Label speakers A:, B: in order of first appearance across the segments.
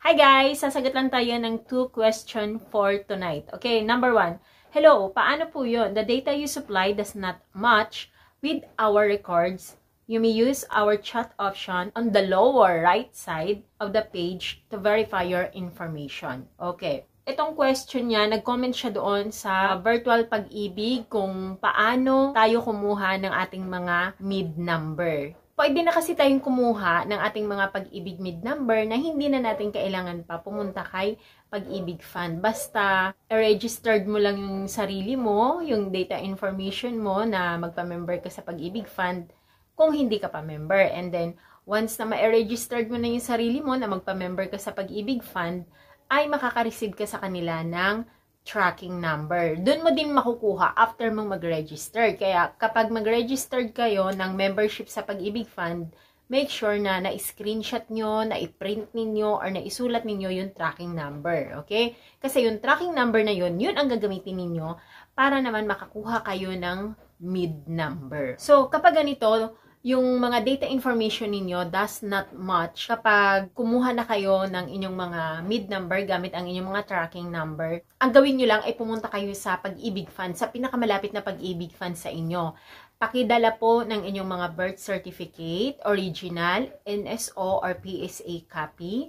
A: Hi guys! Sasagot lang tayo ng two question for tonight. Okay, number one. Hello, paano po yon? The data you supply does not match with our records. You may use our chat option on the lower right side of the page to verify your information. Okay. Itong question niya, nag-comment siya doon sa virtual pag-ibig kung paano tayo kumuha ng ating mga mid number. Pwede na kasi tayong kumuha ng ating mga pag-ibig mid number na hindi na natin kailangan pa pumunta kay pag-ibig fund. Basta registered mo lang yung sarili mo, yung data information mo na magpa-member ka sa pag-ibig fund kung hindi ka pa member. And then once na ma-registered mo na yung sarili mo na magpa-member ka sa pag-ibig fund, ay makaka-receive ka sa kanila ng tracking number. Doon mo din makukuha after mo mag-register. Kaya kapag mag-registered kayo ng membership sa Pag-ibig Fund, make sure na na-screenshot nyo, na-print ninyo, or naisulat ninyo yung tracking number. Okay? Kasi yung tracking number na yun, yun ang gagamitin ninyo para naman makakuha kayo ng mid number. So, kapag ganito, yung mga data information ninyo does not match kapag kumuha na kayo ng inyong mga mid number gamit ang inyong mga tracking number. Ang gawin nyo lang ay pumunta kayo sa pag-ibig fund, sa pinakamalapit na pag-ibig fund sa inyo. Pakidala po ng inyong mga birth certificate, original, NSO or PSA copy.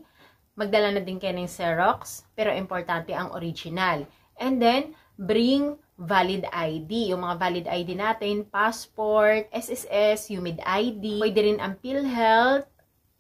A: Magdala na din kayo ng Xerox, pero importante ang original. And then, bring valid ID. Yung mga valid ID natin, passport, SSS, humid ID, pwede rin ang PhilHealth,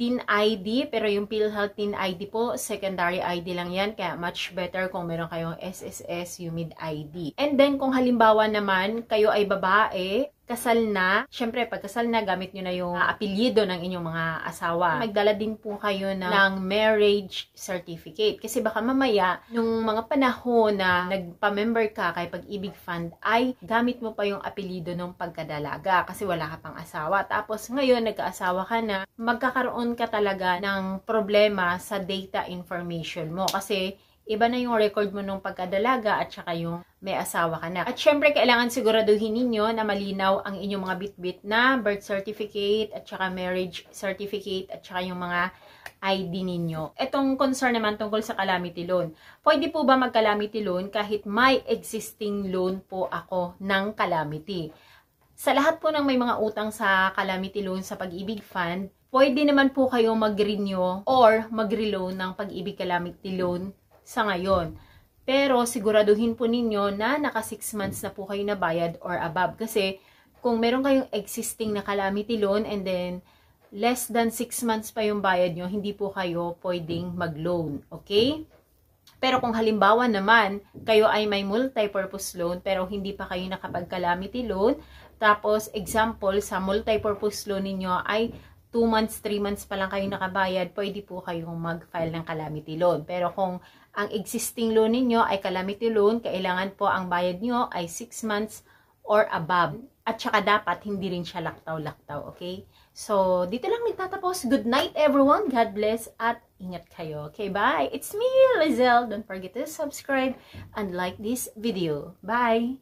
A: TIN ID, pero yung PhilHealth TIN ID po, secondary ID lang yan, kaya much better kung meron kayong SSS Humid ID. And then, kung halimbawa naman, kayo ay babae, kasal na, syempre pagkasal na, gamit nyo na yung ah, apelyido ng inyong mga asawa. Magdala din po kayo ng, ng marriage certificate. Kasi baka mamaya, nung mga panahon na nagpa-member ka kay Pag-ibig Fund, ay gamit mo pa yung apelyido ng pagkadalaga kasi wala ka pang asawa. Tapos ngayon, nagkaasawa ka na, magkakaroon ka talaga ng problema sa data information mo. Kasi Iba na yung record mo nung pagkadalaga at saka yung may asawa ka na. At syempre, kailangan siguraduhin ninyo na malinaw ang inyong mga bitbit na birth certificate at saka marriage certificate at saka yung mga ID ninyo. Itong concern naman tungkol sa calamity loan. Pwede po ba mag-calamity loan kahit may existing loan po ako ng calamity? Sa lahat po ng may mga utang sa calamity loan sa pag-ibig fund, pwede naman po kayo mag-renew or mag-reloan ng pag-ibig calamity loan sa ngayon. Pero siguraduhin po ninyo na naka 6 months na po kayo nabayad or above. Kasi kung meron kayong existing na calamity loan and then less than 6 months pa yung bayad nyo, hindi po kayo pwedeng mag-loan. Okay? Pero kung halimbawa naman, kayo ay may multi-purpose loan pero hindi pa kayo nakapag-calamity loan, tapos example, sa multi-purpose loan ninyo ay 2 months, 3 months pa lang kayo nakabayad, pwede po kayong mag-file ng calamity loan. Pero kung ang existing loan ninyo ay calamity loan, kailangan po ang bayad niyo ay 6 months or above. At saka dapat hindi rin siya laktaw-laktaw, okay? So, dito lang nagtatapos. Good night everyone. God bless at ingat kayo. Okay, bye! It's me, Lizelle. Don't forget to subscribe and like this video. Bye!